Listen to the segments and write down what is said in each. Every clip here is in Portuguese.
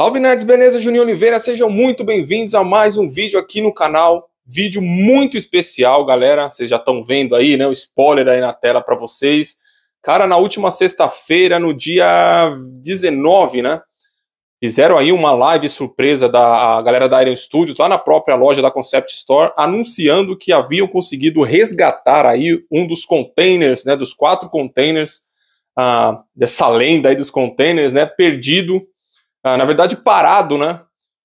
Salve nerds, beleza? Juninho Oliveira, sejam muito bem-vindos a mais um vídeo aqui no canal. Vídeo muito especial, galera. Vocês já estão vendo aí, né? O spoiler aí na tela para vocês. Cara, na última sexta-feira, no dia 19, né? Fizeram aí uma live surpresa da galera da Iron Studios lá na própria loja da Concept Store, anunciando que haviam conseguido resgatar aí um dos containers, né? Dos quatro containers, ah, dessa lenda aí dos containers, né? Perdido ah, na verdade, parado, né?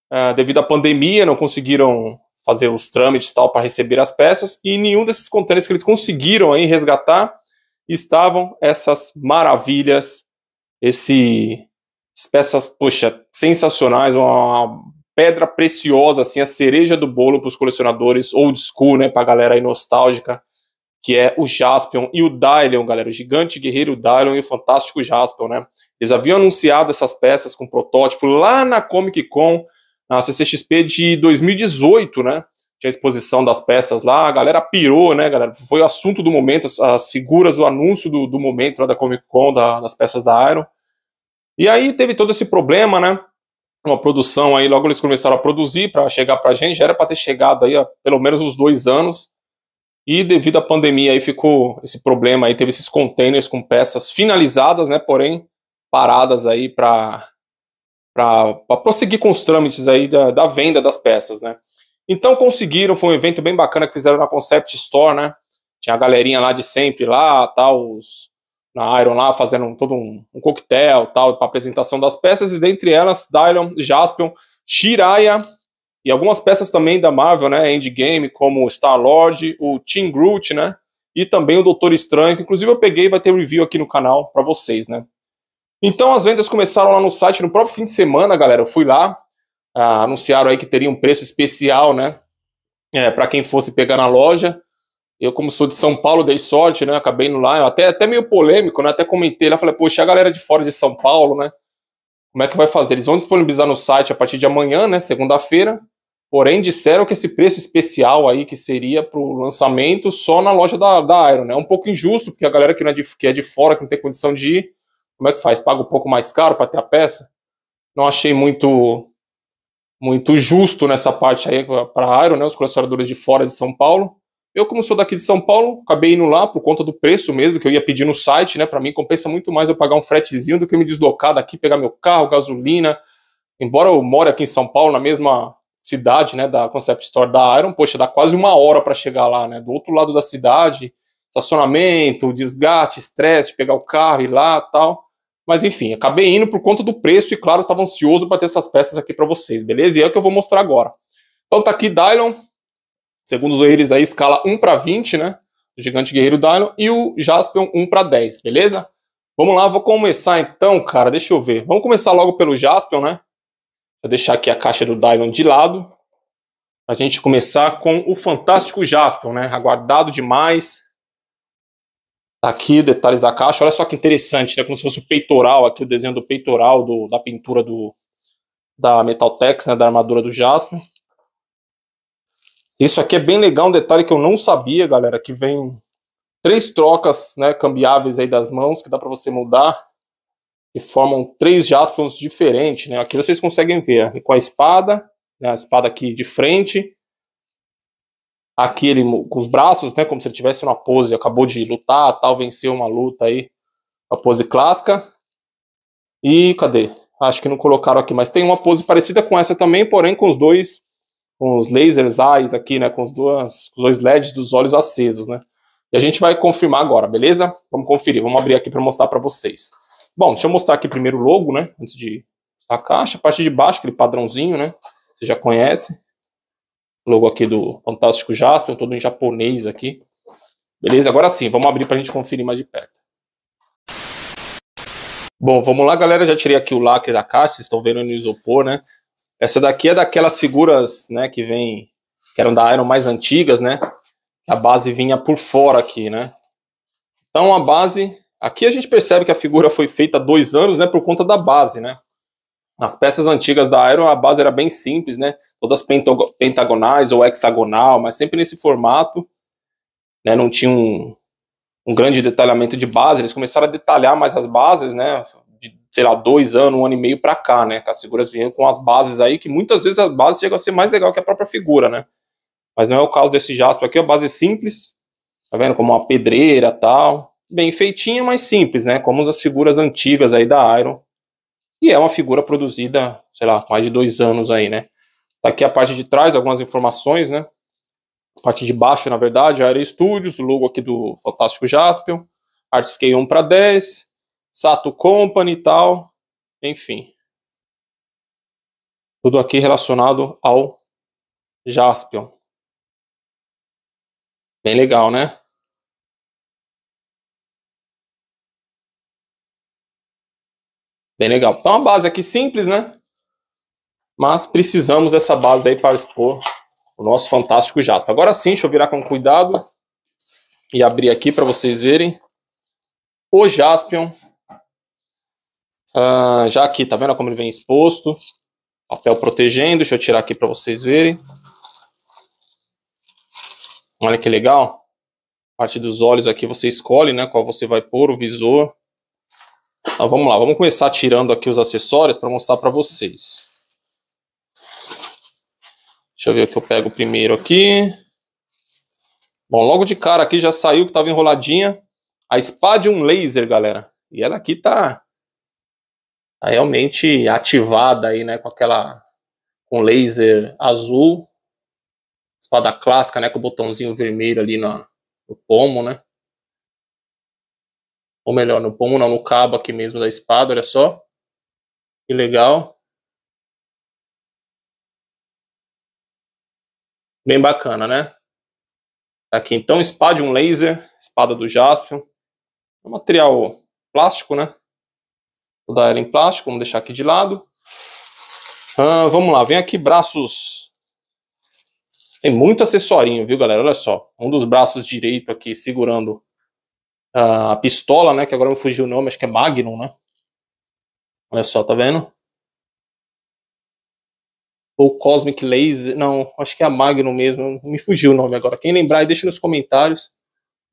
Ah, devido à pandemia, não conseguiram fazer os trâmites tal para receber as peças e nenhum desses contêineres que eles conseguiram aí resgatar estavam essas maravilhas, esse peças, poxa, sensacionais, uma pedra preciosa assim, a cereja do bolo para os colecionadores old school, né, para a galera aí nostálgica que é o Jaspion e o Dylion, galera, o gigante guerreiro Dylion e o fantástico Jaspion, né? Eles haviam anunciado essas peças com protótipo lá na Comic Con, na CCXP de 2018, né? Tinha exposição das peças lá, a galera pirou, né, galera? Foi o assunto do momento, as, as figuras, o anúncio do, do momento lá da Comic Con, da, das peças da Iron. E aí teve todo esse problema, né? Uma produção aí, logo eles começaram a produzir para chegar pra gente, já era para ter chegado aí há pelo menos uns dois anos. E devido à pandemia aí ficou esse problema aí, teve esses containers com peças finalizadas, né, porém paradas aí para para prosseguir com os trâmites aí da, da, venda das peças, né? Então conseguiram, foi um evento bem bacana que fizeram na Concept Store, né? Tinha a galerinha lá de sempre lá, tal, os, na Iron lá fazendo todo um, um coquetel, tal, para apresentação das peças e dentre elas dylan Jaspion, Shiraya e algumas peças também da Marvel, né? Endgame, como Star-Lord, o Team Groot, né? E também o Doutor Estranho, que inclusive eu peguei e vai ter review aqui no canal para vocês, né? Então as vendas começaram lá no site no próprio fim de semana, galera. Eu fui lá, ah, anunciaram aí que teria um preço especial, né? É, para quem fosse pegar na loja. Eu, como sou de São Paulo, dei sorte, né? Acabei no lá, até, até meio polêmico, né? Até comentei lá, falei, poxa, a galera de fora de São Paulo, né? Como é que vai fazer? Eles vão disponibilizar no site a partir de amanhã, né? Segunda-feira. Porém, disseram que esse preço especial aí que seria para o lançamento só na loja da, da Iron, né? É um pouco injusto, porque a galera que, é de, que é de fora, que não tem condição de ir, como é que faz? Paga um pouco mais caro para ter a peça? Não achei muito muito justo nessa parte aí para a Iron, né? Os colecionadores de fora de São Paulo. Eu, como sou daqui de São Paulo, acabei indo lá por conta do preço mesmo, que eu ia pedir no site, né? Para mim compensa muito mais eu pagar um fretezinho do que me deslocar daqui, pegar meu carro, gasolina. Embora eu more aqui em São Paulo, na mesma cidade, né, da Concept Store da Iron, poxa, dá quase uma hora para chegar lá, né, do outro lado da cidade, estacionamento, desgaste, estresse, pegar o carro e lá, tal. Mas enfim, acabei indo por conta do preço e claro, estava ansioso para ter essas peças aqui para vocês, beleza? E é o que eu vou mostrar agora. Então tá aqui Dylon, segundo eles aí, escala 1 para 20, né? O gigante guerreiro Dylon e o Jaspion 1 para 10, beleza? Vamos lá, vou começar então, cara, deixa eu ver. Vamos começar logo pelo Jaspion, né? Vou deixar aqui a caixa do Dylan de lado. A gente começar com o fantástico Jasper, né? Aguardado demais. Tá aqui, detalhes da caixa. Olha só que interessante, né? Como se fosse o peitoral, aqui o desenho do peitoral, do, da pintura do, da Metaltex, né? Da armadura do Jasper. Isso aqui é bem legal, um detalhe que eu não sabia, galera, que vem três trocas, né, cambiáveis aí das mãos, que dá para você mudar que formam três jaspons diferentes. Né? Aqui vocês conseguem ver né? com a espada, né? a espada aqui de frente, aqui ele com os braços, né, como se ele tivesse uma pose, acabou de lutar, tal, venceu uma luta aí, a pose clássica. E cadê? Acho que não colocaram aqui, mas tem uma pose parecida com essa também, porém com os dois, com os lasers eyes aqui, né, com os, duas, os dois LEDs dos olhos acesos, né. E a gente vai confirmar agora, beleza? Vamos conferir, vamos abrir aqui para mostrar para vocês. Bom, deixa eu mostrar aqui primeiro o logo, né? Antes de a caixa, a parte de baixo, aquele padrãozinho, né? Você já conhece. Logo aqui do Fantástico Jasper, todo em japonês aqui. Beleza? Agora sim, vamos abrir para a gente conferir mais de perto. Bom, vamos lá, galera. Já tirei aqui o lacre da caixa, vocês estão vendo no isopor, né? Essa daqui é daquelas figuras, né, que vem, que eram da Iron mais antigas, né? A base vinha por fora aqui, né? Então a base Aqui a gente percebe que a figura foi feita há dois anos, né, por conta da base, né? Nas peças antigas da Iron, a base era bem simples, né? Todas pentagonais ou hexagonal, mas sempre nesse formato, né? Não tinha um, um grande detalhamento de base. Eles começaram a detalhar mais as bases, né? De, sei lá, dois anos, um ano e meio para cá, né? As figuras vinham com as bases aí, que muitas vezes as bases chegam a ser mais legal que a própria figura, né? Mas não é o caso desse Jasper aqui, é a base é simples, tá vendo? Como uma pedreira tal bem feitinha, mas simples, né? Como as figuras antigas aí da Iron. E é uma figura produzida, sei lá, mais de dois anos aí, né? Tá aqui a parte de trás, algumas informações, né? A parte de baixo, na verdade, Aero Studios, o logo aqui do Fantástico Jaspion, Artscape 1 para 10, Sato Company e tal, enfim. Tudo aqui relacionado ao Jaspion. Bem legal, né? Bem legal. Então, uma base aqui simples, né? Mas precisamos dessa base aí para expor o nosso fantástico jaspe. Agora sim, deixa eu virar com cuidado e abrir aqui para vocês verem. O jaspion, ah, já aqui, tá vendo como ele vem exposto? Papel protegendo, deixa eu tirar aqui para vocês verem. Olha que legal. A parte dos olhos aqui você escolhe, né, qual você vai pôr, o visor. Então, vamos lá, vamos começar tirando aqui os acessórios para mostrar para vocês. Deixa eu ver o que eu pego primeiro aqui. Bom, logo de cara aqui já saiu que estava enroladinha. A Spadium Laser, galera. E ela aqui tá, tá realmente ativada aí, né? Com aquela... Com laser azul. Espada clássica, né? Com o botãozinho vermelho ali na, no pomo, né? Ou melhor, no pomo não, no cabo aqui mesmo da espada, olha só. Que legal. Bem bacana, né? Tá aqui então, espada de um laser, espada do Jaspion. É um material plástico, né? Vou dar ela em plástico, vamos deixar aqui de lado. Ah, vamos lá, vem aqui braços. Tem muito acessorinho, viu, galera? Olha só. Um dos braços direito aqui segurando a pistola, né? Que agora me fugiu o nome, acho que é Magnum, né? Olha só, tá vendo? Ou Cosmic Laser, não, acho que é a Magnum mesmo, me fugiu o nome agora. Quem lembrar, deixa nos comentários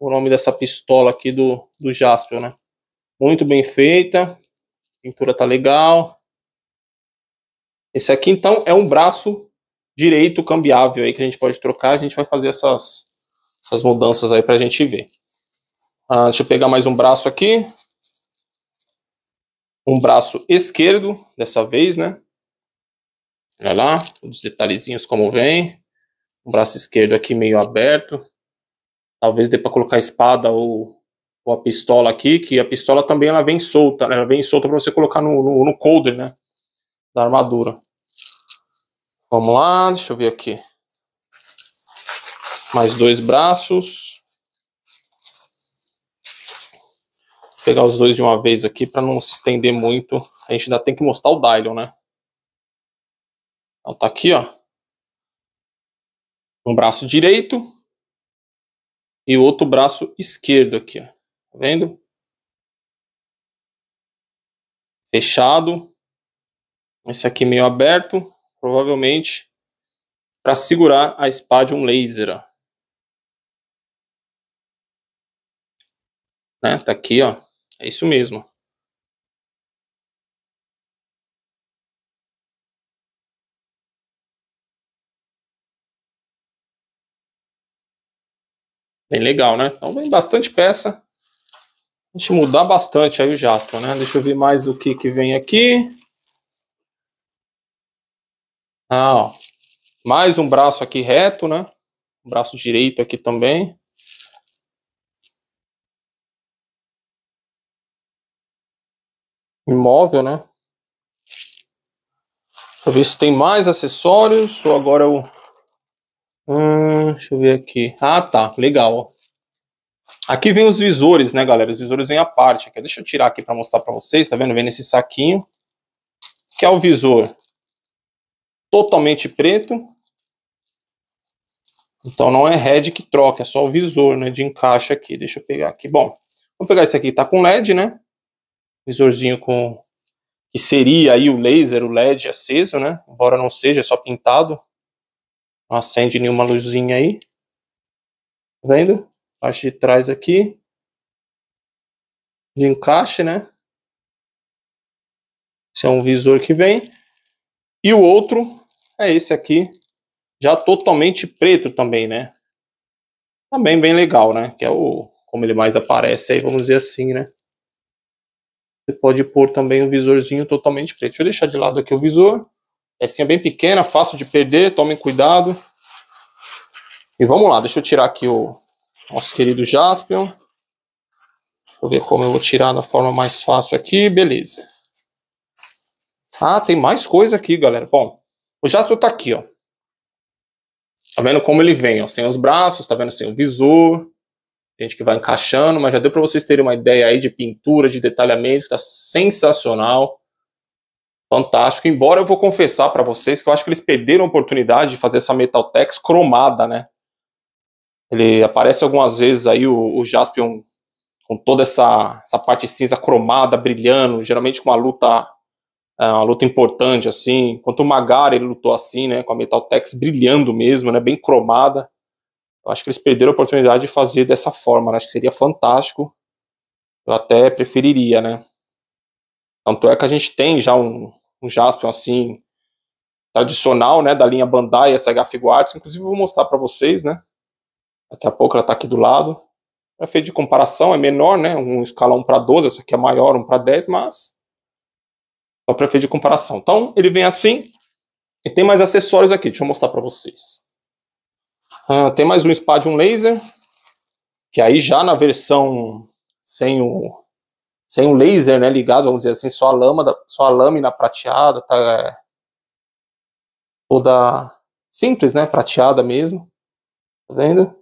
o nome dessa pistola aqui do, do Jasper, né? Muito bem feita, a pintura tá legal. Esse aqui, então, é um braço direito cambiável aí que a gente pode trocar, a gente vai fazer essas, essas mudanças aí pra gente ver. Ah, deixa eu pegar mais um braço aqui. Um braço esquerdo, dessa vez, né? Olha lá, os detalhezinhos como vem. um braço esquerdo aqui meio aberto. Talvez dê para colocar a espada ou, ou, a pistola aqui, que a pistola também ela vem solta. Ela vem solta para você colocar no, no, no né? Da armadura. Vamos lá, deixa eu ver aqui. Mais dois braços. pegar os dois de uma vez aqui para não se estender muito. A gente ainda tem que mostrar o Dylon, né? Então tá aqui, ó. Um braço direito e o outro braço esquerdo aqui, ó. Tá vendo? Fechado. Esse aqui meio aberto, provavelmente para segurar a espada de um laser, ó. Né? Tá aqui, ó. É isso mesmo. Bem legal, né? Então vem bastante peça. A gente mudar bastante aí o Jasper, né? Deixa eu ver mais o que que vem aqui. Ah, ó. Mais um braço aqui reto, né? braço direito aqui também. imóvel, né? Deixa eu ver se tem mais acessórios ou agora eu... Hum, deixa eu ver aqui. Ah, tá. Legal, Aqui vem os visores, né, galera? Os visores vêm à parte. Aqui. Deixa eu tirar aqui para mostrar para vocês, tá vendo? Vem nesse saquinho. Que é o visor totalmente preto. Então não é head que troca, é só o visor, né, de encaixe aqui. Deixa eu pegar aqui. Bom, vou pegar esse aqui, tá com LED, né? visorzinho com que seria aí o laser, o LED aceso, né? Embora não seja, é só pintado. Não acende nenhuma luzinha aí. Tá vendo? Parte de trás aqui. De encaixe, né? Esse é um visor que vem. E o outro é esse aqui, já totalmente preto também, né? Também bem legal, né? Que é o como ele mais aparece aí, vamos dizer assim, né? Você pode pôr também um visorzinho totalmente preto. Deixa eu deixar de lado aqui o visor. Pecinha é assim, é bem pequena, fácil de perder, tomem cuidado. E vamos lá, deixa eu tirar aqui o nosso querido Jaspion. Deixa eu ver como eu vou tirar da forma mais fácil aqui, beleza. Ah, tem mais coisa aqui, galera. Bom, o Jaspion tá aqui, ó. Tá vendo como ele vem, ó, sem os braços, tá vendo sem o visor gente que vai encaixando, mas já deu para vocês terem uma ideia aí de pintura, de detalhamento, está sensacional, fantástico. Embora eu vou confessar para vocês que eu acho que eles perderam a oportunidade de fazer essa Metaltex cromada, né? Ele aparece algumas vezes aí o, o Jaspion com toda essa, essa parte cinza cromada, brilhando, geralmente com uma luta é, uma luta importante assim, enquanto o Magari ele lutou assim, né, com a Metaltex brilhando mesmo, né, bem cromada. Eu acho que eles perderam a oportunidade de fazer dessa forma, né? Acho que seria fantástico. Eu até preferiria, né? Tanto é que a gente tem já um, um Jaspion assim, tradicional, né? Da linha Bandai, SH Figuarts. Inclusive, vou mostrar para vocês, né? Daqui a pouco ela tá aqui do lado. É feito de comparação, é menor, né? Um escala 1 para 12, essa aqui é maior, 1 para 10, mas. Só para efeito de comparação. Então, ele vem assim. E tem mais acessórios aqui, deixa eu mostrar para vocês. Uh, tem mais um Spadium Laser, que aí já na versão sem o, sem o laser né, ligado, vamos dizer assim, só a, lâmina, só a lâmina prateada, tá, é, toda simples, né, prateada mesmo. Tá vendo?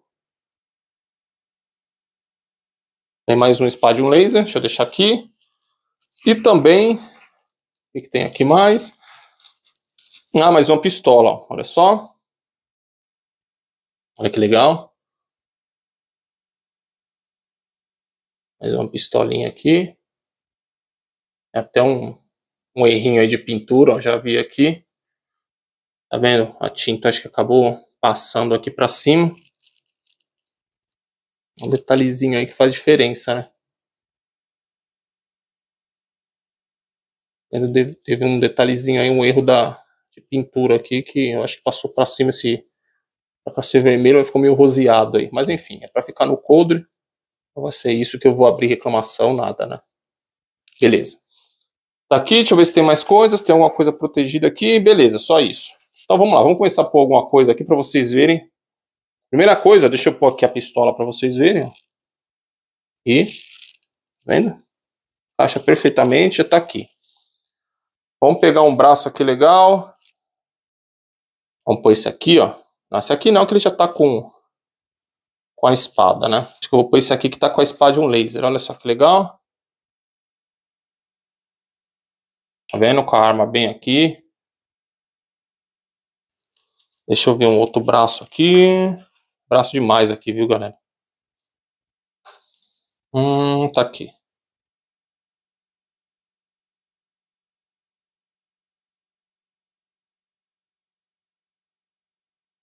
Tem mais um Spadium Laser, deixa eu deixar aqui. E também, o que, que tem aqui mais? Ah, mais uma pistola, ó, olha só. Olha que legal. Mais uma pistolinha aqui. É até um, um errinho aí de pintura, ó, já vi aqui. Tá vendo? A tinta acho que acabou passando aqui para cima. Um detalhezinho aí que faz diferença, né? Teve um detalhezinho aí, um erro da de pintura aqui que eu acho que passou para cima esse para ser vermelho, vai ficar meio roseado aí. Mas enfim, é para ficar no coldre. Não vai ser isso que eu vou abrir reclamação, nada, né? Beleza. Tá aqui, deixa eu ver se tem mais coisas. Tem alguma coisa protegida aqui. Beleza, só isso. Então vamos lá, vamos começar por alguma coisa aqui para vocês verem. Primeira coisa, deixa eu pôr aqui a pistola para vocês verem. Ó. E, tá vendo? acha perfeitamente, já tá aqui. Vamos pegar um braço aqui legal. Vamos pôr esse aqui, ó esse aqui não, que ele já tá com, com a espada, né? Acho que eu vou pôr esse aqui que tá com a espada de um laser. Olha só que legal. Tá vendo? Com a arma bem aqui. Deixa eu ver um outro braço aqui. Braço demais aqui, viu, galera? Hum, tá aqui.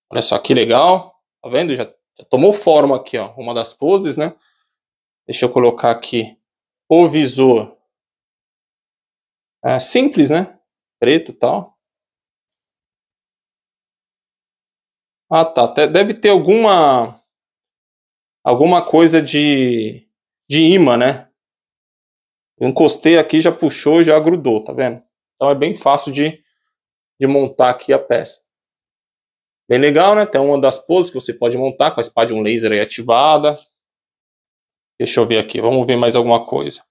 Olha só que legal. Tá vendo? Já, já tomou forma aqui, ó. Uma das poses, né? Deixa eu colocar aqui o visor é, simples, né? Preto e tal. Ah, tá. Deve ter alguma alguma coisa de, de imã, né? Eu encostei aqui, já puxou, já grudou, tá vendo? Então é bem fácil de, de montar aqui a peça. Bem legal, né? Tem então, uma das poses que você pode montar com a espada de um laser aí ativada. Deixa eu ver aqui, vamos ver mais alguma coisa.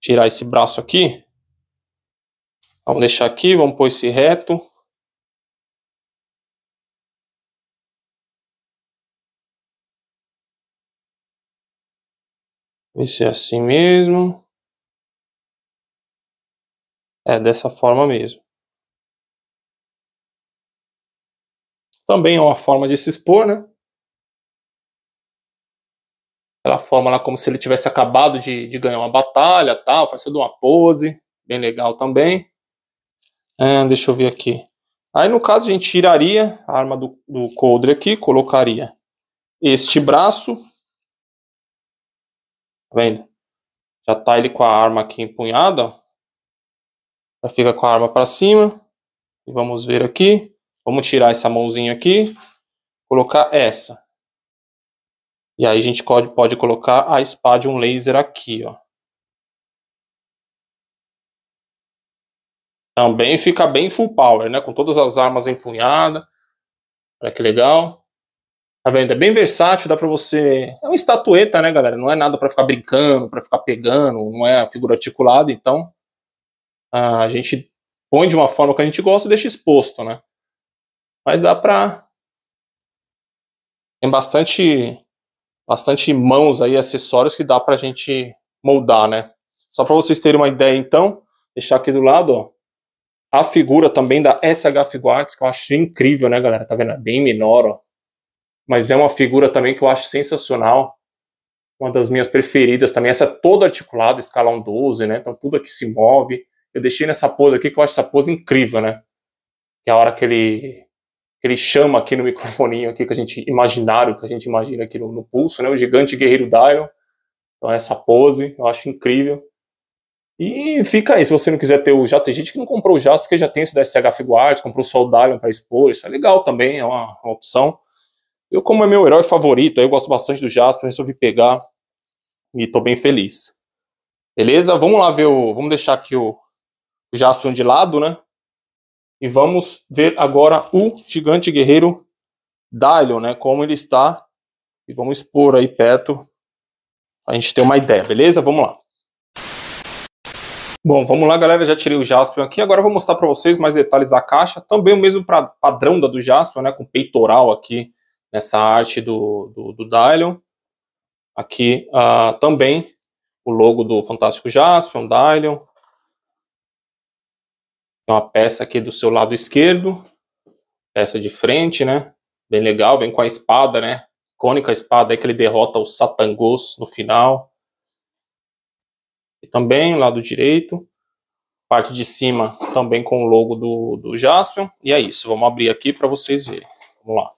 Tirar esse braço aqui. Vamos deixar aqui, vamos pôr esse reto. Esse é assim mesmo. É dessa forma mesmo. Também é uma forma de se expor, né? aquela forma lá como se ele tivesse acabado de, de ganhar uma batalha, tal, fazendo uma pose, bem legal também. É, deixa eu ver aqui. Aí no caso a gente tiraria a arma do, do coldre aqui, colocaria este braço. Tá vendo? Já tá ele com a arma aqui empunhada, ó. Já fica com a arma para cima. E vamos ver aqui. Vamos tirar essa mãozinha aqui, colocar essa. E aí a gente pode, pode colocar a espada de um laser aqui, ó. Também fica bem full power, né? Com todas as armas empunhadas. Olha que legal. Tá vendo? É bem versátil, dá pra você... É uma estatueta, né, galera? Não é nada para ficar brincando, para ficar pegando. Não é a figura articulada, então... A gente põe de uma forma que a gente gosta e deixa exposto, né? Mas dá para tem bastante bastante mãos aí, acessórios que dá pra gente moldar, né? Só para vocês terem uma ideia então, deixar aqui do lado, ó, a figura também da SH Figuarts, que eu acho incrível, né, galera? Tá vendo? É bem menor, ó. Mas é uma figura também que eu acho sensacional. Uma das minhas preferidas também. Essa é toda articulada, escalão 12, né? Então tudo aqui se move. Eu deixei nessa pose aqui, que eu acho essa pose incrível, né? Que é a hora que ele que ele chama aqui no microfoninho aqui que a gente imaginário, que a gente imagina aqui no, no pulso, né? O gigante guerreiro Dylan. Então essa pose, eu acho incrível. E fica aí, se você não quiser ter o jato, tem gente que não comprou o jato porque já tem esse da SH Figuarts, comprou só o Dylan para expor, isso é legal também, é uma, uma, opção. Eu, como é meu herói favorito, eu gosto bastante do Jasper, resolvi pegar e tô bem feliz. Beleza? Vamos lá ver o. Vamos deixar aqui o, o Jasper de lado, né? E vamos ver agora o gigante guerreiro Dalion, né? Como ele está. E vamos expor aí perto a gente ter uma ideia, beleza? Vamos lá. Bom, vamos lá, galera. Já tirei o Jaspion aqui. Agora eu vou mostrar para vocês mais detalhes da caixa. Também o mesmo pra, padrão da do Jaspion, né? Com peitoral aqui nessa arte do, do, do Dylion. Aqui uh, também o logo do Fantástico Jaspion, Dylion uma peça aqui do seu lado esquerdo, peça de frente, né? Bem legal, vem com a espada, né? Cônica espada é que ele derrota o Satangos no final. E também, lado direito. Parte de cima também com o logo do, do Jaspion. E é isso, vamos abrir aqui para vocês verem. Vamos lá.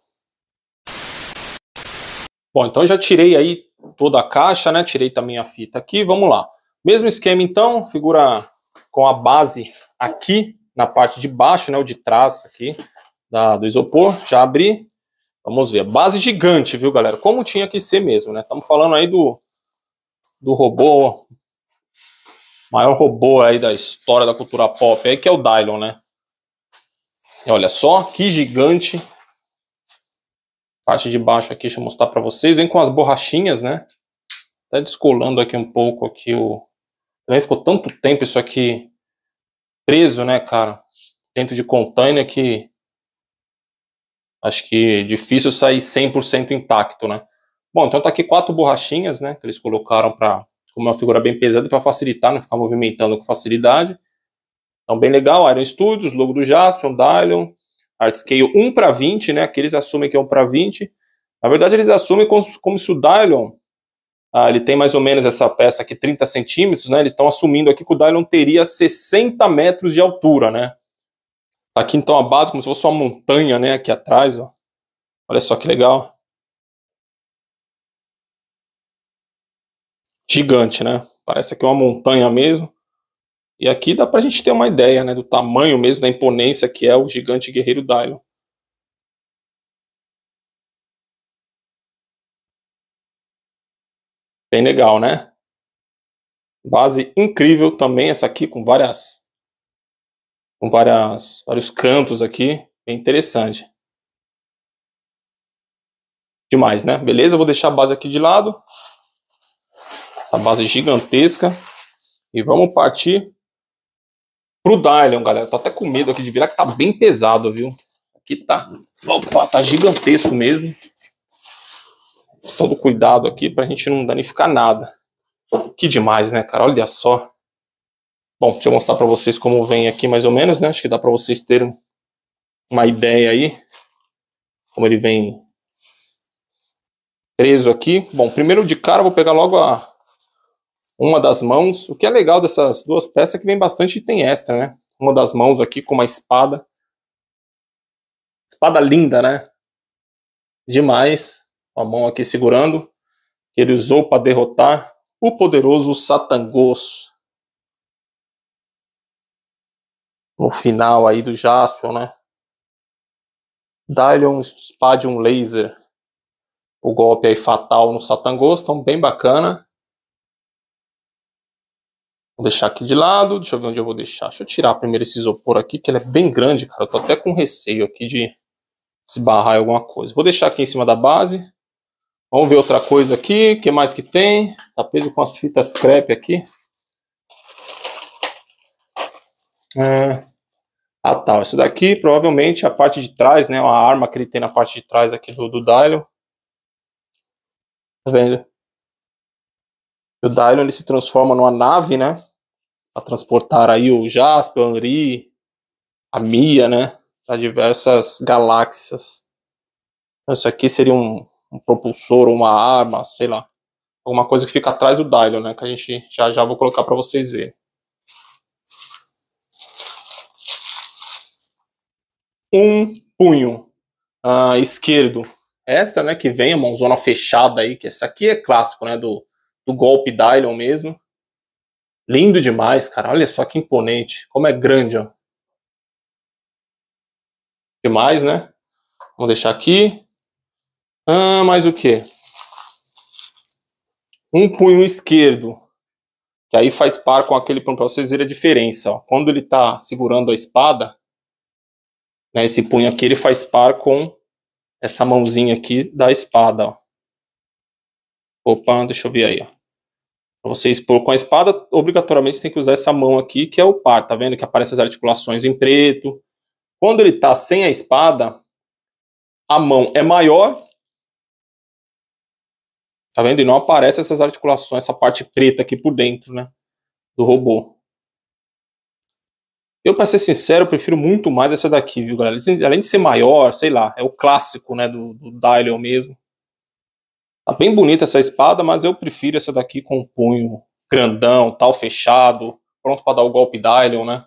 Bom, então já tirei aí toda a caixa, né? Tirei também a fita aqui, vamos lá. Mesmo esquema então, figura com a base aqui, na parte de baixo, né, o de trás aqui da, do isopor. Já abri. Vamos ver. Base gigante, viu, galera? Como tinha que ser mesmo, né? Estamos falando aí do, do robô, maior robô aí da história da cultura pop, aí que é o Dylon, né? E olha só, que gigante. Parte de baixo aqui, deixa eu mostrar para vocês. Vem com as borrachinhas, né? Tá descolando aqui um pouco aqui o... Também ficou tanto tempo isso aqui preso, né, cara, dentro de container que acho que é difícil sair 100% intacto, né. Bom, então tá aqui quatro borrachinhas, né, que eles colocaram para como é uma figura bem pesada para facilitar, não ficar movimentando com facilidade. Então bem legal, Iron Studios, logo do Jaspion, Dylon, Artscale 1 para 20, né, que eles assumem que é 1 para 20. Na verdade eles assumem como, como se o Dylon ah, ele tem mais ou menos essa peça aqui 30 centímetros, né? Eles estão assumindo aqui que o Dylon teria 60 metros de altura, né? Tá aqui então a base como se fosse uma montanha, né? Aqui atrás, ó. Olha só que legal. Gigante, né? Parece aqui uma montanha mesmo. E aqui dá pra gente ter uma ideia, né? Do tamanho mesmo, da imponência que é o gigante guerreiro Dylon. Bem legal, né? Base incrível também essa aqui com várias com várias vários cantos aqui, bem interessante. Demais, né? Beleza? Eu vou deixar a base aqui de lado. Essa base gigantesca. E vamos partir pro Dylion, galera. Tô até com medo aqui de virar que tá bem pesado, viu? Aqui tá. Opa, tá gigantesco mesmo todo cuidado aqui para a gente não danificar nada. Que demais, né, cara? Olha só. Bom, deixa eu mostrar para vocês como vem aqui mais ou menos, né? Acho que dá para vocês terem uma ideia aí. Como ele vem preso aqui. Bom, primeiro de cara eu vou pegar logo a uma das mãos. O que é legal dessas duas peças é que vem bastante item extra, né? Uma das mãos aqui com uma espada. Espada linda, né? Demais a mão aqui segurando, que ele usou para derrotar o poderoso Satangos. No final aí do Jasper, né? Dá-lhe um Spadium Laser. O golpe aí fatal no Satangos, então bem bacana. Vou deixar aqui de lado, deixa eu ver onde eu vou deixar. Deixa eu tirar primeiro esse isopor aqui, que ele é bem grande, cara. Eu tô até com receio aqui de esbarrar em alguma coisa. Vou deixar aqui em cima da base. Vamos ver outra coisa aqui. O que mais que tem? Tapete tá com as fitas crepe aqui. É... Ah, tá. Isso daqui provavelmente a parte de trás, né? Uma arma que ele tem na parte de trás aqui do, do Dylion. Tá vendo? O Dylion ele se transforma numa nave, né? Para transportar aí o Jasper, o Henry, a Mia, né? Pra diversas galáxias. Então, isso aqui seria um um propulsor, ou uma arma, sei lá. Alguma coisa que fica atrás do Dylo, né? Que a gente já já vou colocar para vocês verem. Um punho uh, esquerdo. Esta, né? Que vem, é a mãozona fechada aí. Que essa aqui é clássico, né? Do, do golpe Dylo mesmo. Lindo demais, cara. Olha só que imponente. Como é grande, ó. Demais, né? Vamos deixar aqui. Ah, mais o quê? Um punho esquerdo, que aí faz par com aquele punho, vocês verem a diferença. Ó. Quando ele está segurando a espada, né, esse punho aqui ele faz par com essa mãozinha aqui da espada. Ó. Opa, deixa eu ver aí. Para você expor com a espada, obrigatoriamente você tem que usar essa mão aqui, que é o par, tá vendo? Que aparece as articulações em preto. Quando ele está sem a espada, a mão é maior Tá vendo? E não aparece essas articulações, essa parte preta aqui por dentro, né? Do robô. Eu, para ser sincero, eu prefiro muito mais essa daqui, viu, galera? Além de ser maior, sei lá, é o clássico, né, do, do Dylion mesmo. Tá bem bonita essa espada, mas eu prefiro essa daqui com um punho grandão, tal, fechado, pronto para dar o golpe Dylion, né?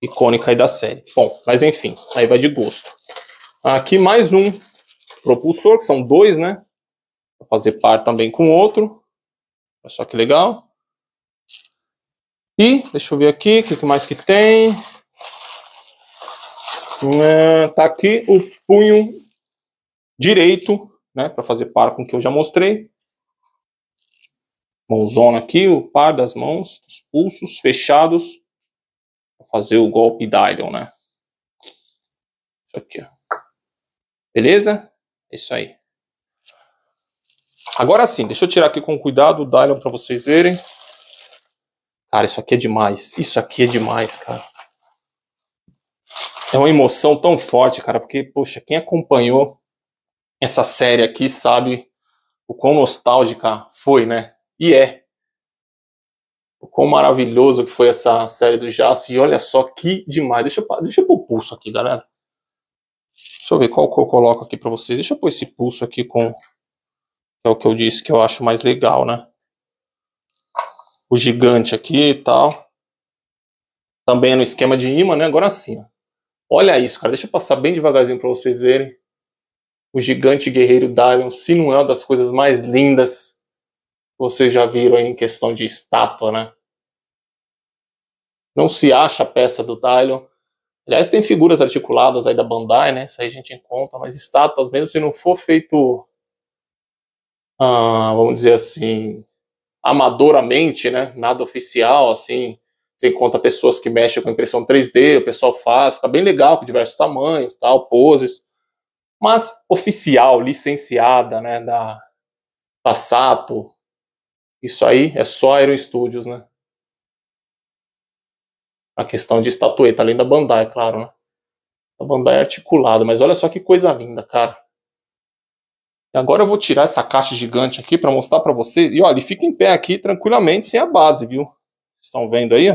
Icônica aí da série. Bom, mas enfim, aí vai de gosto. Aqui mais um propulsor, que são dois, né? fazer par também com outro. Olha só que legal. E deixa eu ver aqui o que, que mais que tem. É, tá aqui o punho direito, né? Para fazer par com o que eu já mostrei. Mãozona aqui, o par das mãos, os pulsos fechados. Pra fazer o golpe Dylon, né? Isso aqui, ó. Beleza? É isso aí. Agora sim, deixa eu tirar aqui com cuidado o Dylan para vocês verem. Cara, isso aqui é demais. Isso aqui é demais, cara. É uma emoção tão forte, cara, porque, poxa, quem acompanhou essa série aqui sabe o quão nostálgica foi, né? E é. O quão maravilhoso que foi essa série do Jasp. E olha só que demais. Deixa eu, deixa eu pôr o pulso aqui, galera. Deixa eu ver qual que eu coloco aqui para vocês. Deixa eu pôr esse pulso aqui com é o que eu disse que eu acho mais legal, né? O gigante aqui e tal. Também é no esquema de imã, né? Agora sim, ó. Olha isso, cara. Deixa eu passar bem devagarzinho para vocês verem. O gigante guerreiro Dalion, se não é uma das coisas mais lindas que vocês já viram aí em questão de estátua, né? Não se acha a peça do Dalion. Aliás, tem figuras articuladas aí da Bandai, né? Isso aí a gente encontra, mas estátuas mesmo, se não for feito ah, vamos dizer assim, amadoramente, né? Nada oficial, assim. Você encontra pessoas que mexem com impressão 3D, o pessoal faz, fica bem legal, com diversos tamanhos, tal, poses. Mas oficial, licenciada, né, da, da Sato, isso aí é só Aero Studios, né? A questão de estatueta, além da Bandai, é claro, né? A Bandai é articulada, mas olha só que coisa linda, cara. E agora eu vou tirar essa caixa gigante aqui para mostrar para vocês. E olha, ele fica em pé aqui tranquilamente sem a base, viu? Vocês estão vendo aí?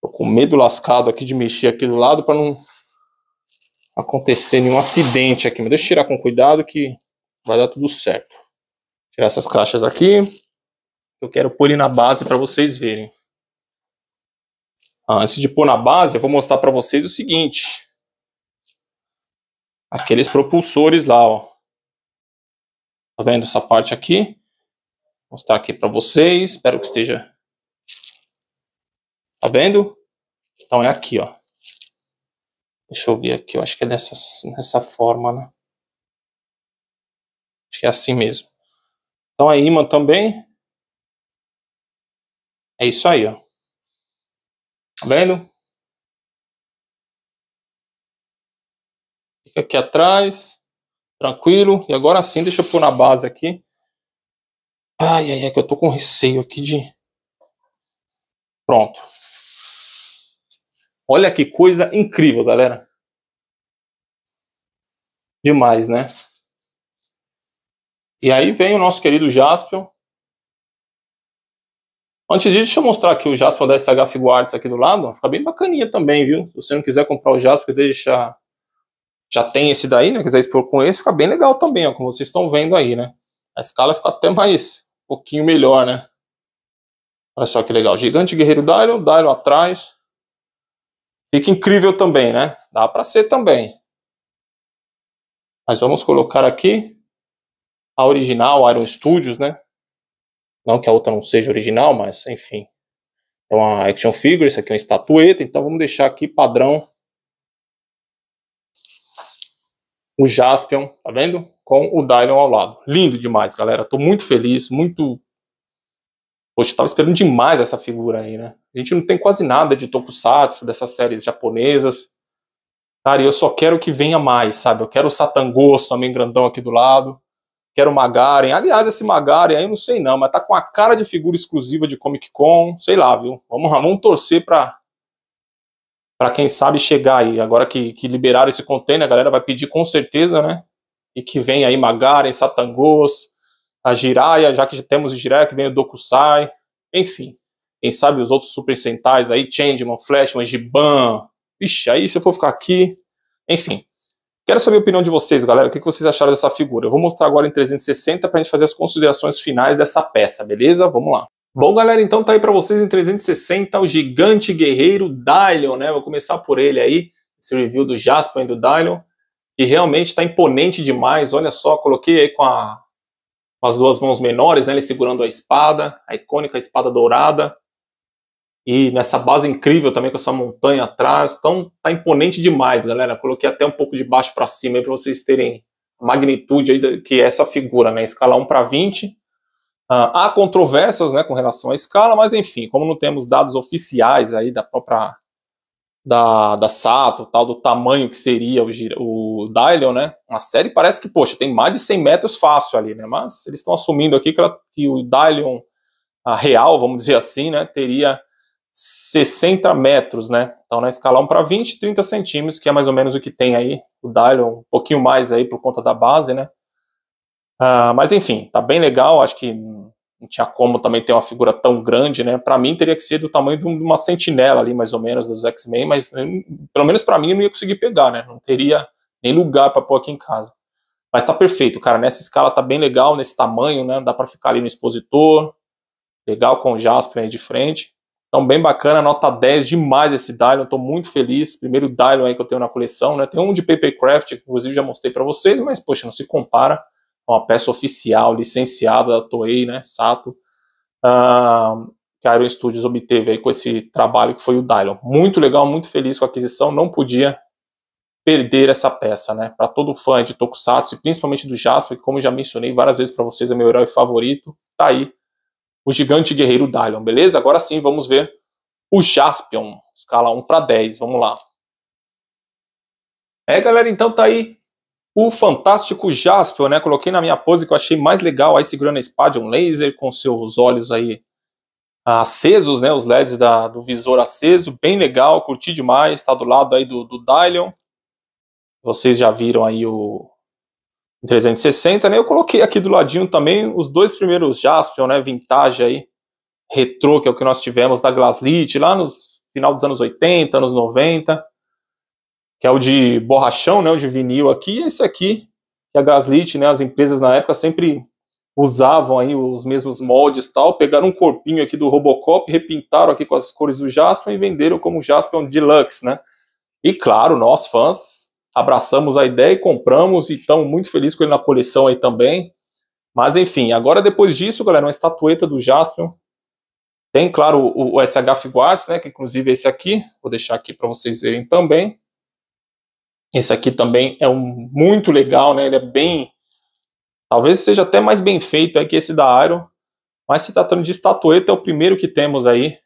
Tô com medo lascado aqui de mexer aqui do lado para não acontecer nenhum acidente aqui. Mas deixa eu tirar com cuidado que vai dar tudo certo. Tirar essas caixas aqui. Eu quero pôr ele na base para vocês verem. Ah, antes de pôr na base, eu vou mostrar para vocês o seguinte. Aqueles propulsores lá, ó Tá vendo essa parte aqui? Vou mostrar aqui para vocês. Espero que esteja. Tá vendo? Então é aqui, ó. Deixa eu ver aqui. Eu acho que é nessa, nessa forma, né? Acho que é assim mesmo. Então é imã também. É isso aí, ó. Tá vendo? Fica aqui atrás. Tranquilo. E agora sim, deixa eu pôr na base aqui. Ai, ai, ai, que eu tô com receio aqui de... Pronto. Olha que coisa incrível, galera. Demais, né? E aí vem o nosso querido Jaspion. Antes disso, deixa eu mostrar aqui o Jasper da SH Figuarts aqui do lado. Fica bem bacaninha também, viu? Se você não quiser comprar o Jasper, deixa já tem esse daí, né? Quiser expor com esse, fica bem legal também, ó, como vocês estão vendo aí, né? A escala fica até mais, um pouquinho melhor, né? Olha só que legal. Gigante Guerreiro Dylion, Dylion atrás. Fica incrível também, né? Dá pra ser também. Mas vamos colocar aqui a original, Iron Studios, né? Não que a outra não seja original, mas enfim. Então é a Action Figure, isso aqui é uma estatueta, então vamos deixar aqui padrão o Jaspion, tá vendo? Com o Dylan ao lado. Lindo demais, galera. Tô muito feliz, muito. Poxa, tava esperando demais essa figura aí, né? A gente não tem quase nada de tokusatsu, dessas séries japonesas. Cara, eu só quero que venha mais, sabe? Eu quero o Satangoso, homem grandão aqui do lado. Quero o Magaren. Aliás, esse Magaren aí não sei não, mas tá com a cara de figura exclusiva de Comic Con. Sei lá, viu? Vamos vamos torcer pra, para quem sabe chegar aí. Agora que, que liberaram esse container, a galera vai pedir com certeza, né? E que vem aí Magaren, Satangos, a Jiraya, já que temos o Jiraya, que vem o Dokusai, enfim. Quem sabe os outros Super Sentais aí, Changeman, Flashman, Giban. Ixi, aí se eu for ficar aqui. Enfim. Quero saber a opinião de vocês, galera. O que vocês acharam dessa figura? Eu vou mostrar agora em 360 para a gente fazer as considerações finais dessa peça, beleza? Vamos lá. Bom, galera, então tá aí para vocês em 360 o gigante guerreiro Dylion, né? Vou começar por ele aí, esse review do Jasper e do Dylion, que realmente tá imponente demais. Olha só, coloquei aí com, a, com as duas mãos menores, né? Ele segurando a espada, a icônica espada dourada. E nessa base incrível também com essa montanha atrás. Então tá imponente demais, galera. Coloquei até um pouco de baixo para cima aí para vocês terem a magnitude aí que é essa figura, né? Escala 1 para 20 ah, há controvérsias né, com relação à escala, mas enfim, como não temos dados oficiais aí da própria da, da Sato, tal, do tamanho que seria o, o Dylion, né? A série parece que, poxa, tem mais de 100 metros fácil ali, né? Mas eles estão assumindo aqui que, que o Dylion a real, vamos dizer assim, né? Teria 60 metros, né? Então, na né, escala 1 para 20, 30 centímetros, que é mais ou menos o que tem aí o Dylion, um pouquinho mais aí por conta da base, né? Uh, mas enfim, tá bem legal. Acho que não tinha como também ter uma figura tão grande, né? Para mim teria que ser do tamanho de uma sentinela ali, mais ou menos, dos X-Men, mas né, pelo menos para mim eu não ia conseguir pegar, né? Não teria nem lugar para pôr aqui em casa. Mas tá perfeito, cara. Nessa escala tá bem legal, nesse tamanho, né? Dá para ficar ali no expositor, legal com o Jasper aí de frente. Então, bem bacana, nota 10 demais esse Dylan, estou muito feliz. Primeiro Dylan aí que eu tenho na coleção, né? Tem um de Papercraft, que inclusive já mostrei para vocês, mas poxa, não se compara uma peça oficial, licenciada da Toei, né, Sato, uh, que a Iron Studios obteve aí com esse trabalho que foi o Dylon. Muito legal, muito feliz com a aquisição, não podia perder essa peça, né? Para todo fã de Tokusatsu, e principalmente do Jasper, que como eu já mencionei várias vezes para vocês, é meu herói favorito, tá aí o gigante guerreiro Dylon, beleza? Agora sim, vamos ver o Jaspion, escala 1 para 10, vamos lá. É, galera, então tá aí o fantástico Jasper, né? Coloquei na minha pose que eu achei mais legal, aí segurando a espada um laser com seus olhos aí acesos, né? Os LEDs da, do visor aceso, bem legal, curti demais. Está do lado aí do, do Dylion. Vocês já viram aí o 360, né? Eu coloquei aqui do ladinho também os dois primeiros Jasper, né? Vintage aí, retrô, que é o que nós tivemos da Glaslit lá nos final dos anos 80, anos 90 que é o de borrachão, né, o de vinil aqui, e esse aqui, que a Gaslit, né, as empresas na época sempre usavam aí os mesmos moldes tal, pegaram um corpinho aqui do Robocop, repintaram aqui com as cores do Jasper e venderam como Jasper Deluxe, né? E claro, nós fãs abraçamos a ideia e compramos e estamos muito felizes com ele na coleção aí também. Mas enfim, agora depois disso, galera, uma estatueta do Jasper. Tem, claro, o, o SH Figuarts, né, que inclusive é esse aqui, vou deixar aqui para vocês verem também. Esse aqui também é um muito legal, né? Ele é bem. Talvez seja até mais bem feito aí que esse da Iron. Mas se tratando de estatueta, é o primeiro que temos aí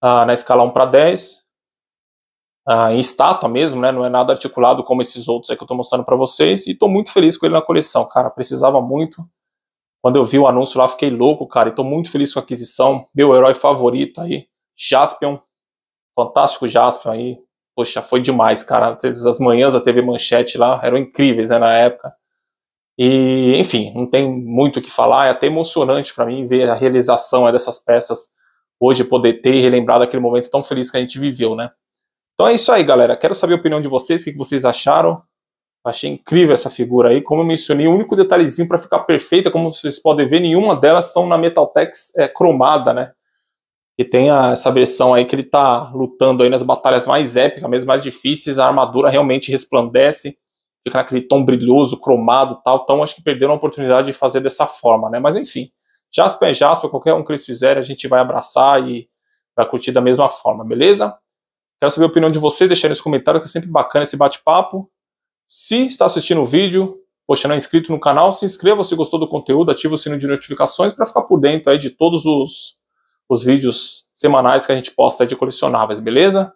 ah, na escala 1 para 10. Ah, em estátua mesmo, né? Não é nada articulado como esses outros aí que eu estou mostrando para vocês. E estou muito feliz com ele na coleção, cara. Precisava muito. Quando eu vi o anúncio lá, fiquei louco, cara. E tô muito feliz com a aquisição. Meu herói favorito aí, Jaspion. Fantástico Jaspion aí poxa, foi demais, cara. As manhãs da TV Manchete lá eram incríveis, né, na época. E, enfim, não tem muito o que falar, é até emocionante para mim ver a realização né, dessas peças hoje, poder ter e relembrar daquele momento tão feliz que a gente viveu, né? Então é isso aí, galera. Quero saber a opinião de vocês, o que vocês acharam. Achei incrível essa figura aí. Como eu mencionei, o único detalhezinho para ficar perfeita, como vocês podem ver, nenhuma delas são na Metaltex é, cromada, né? E tem a, essa versão aí que ele tá lutando aí nas batalhas mais épicas, mesmo mais difíceis, a armadura realmente resplandece, fica naquele tom brilhoso, cromado tal. Então acho que perderam a oportunidade de fazer dessa forma, né? Mas enfim, Jasper é Jasper, qualquer um que eles fizerem, a gente vai abraçar e vai curtir da mesma forma, beleza? Quero saber a opinião de vocês, deixar nos comentários, que é sempre bacana esse bate-papo. Se está assistindo o vídeo, poxa, não é inscrito no canal, se inscreva se gostou do conteúdo, ativa o sino de notificações para ficar por dentro aí de todos os os vídeos semanais que a gente posta de colecionáveis, beleza?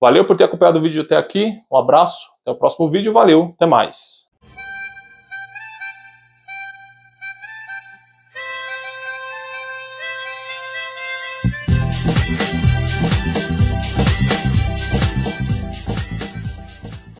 Valeu por ter acompanhado o vídeo até aqui, um abraço, até o próximo vídeo, valeu, até mais.